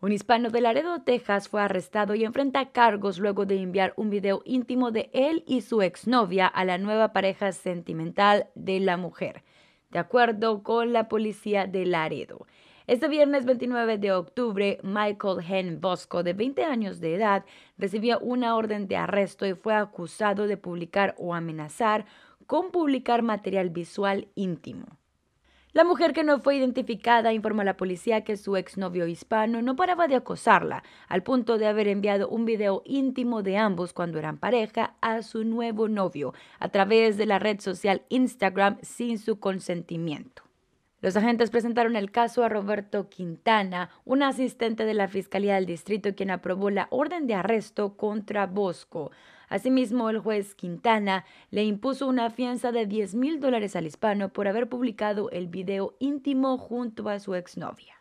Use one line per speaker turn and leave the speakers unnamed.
Un hispano de Laredo, Texas, fue arrestado y enfrenta cargos luego de enviar un video íntimo de él y su exnovia a la nueva pareja sentimental de la mujer, de acuerdo con la policía de Laredo. Este viernes 29 de octubre, Michael Hen Bosco, de 20 años de edad, recibió una orden de arresto y fue acusado de publicar o amenazar con publicar material visual íntimo. La mujer que no fue identificada informó a la policía que su exnovio hispano no paraba de acosarla, al punto de haber enviado un video íntimo de ambos cuando eran pareja a su nuevo novio a través de la red social Instagram sin su consentimiento. Los agentes presentaron el caso a Roberto Quintana, un asistente de la Fiscalía del Distrito, quien aprobó la orden de arresto contra Bosco. Asimismo, el juez Quintana le impuso una fianza de 10 mil dólares al hispano por haber publicado el video íntimo junto a su exnovia.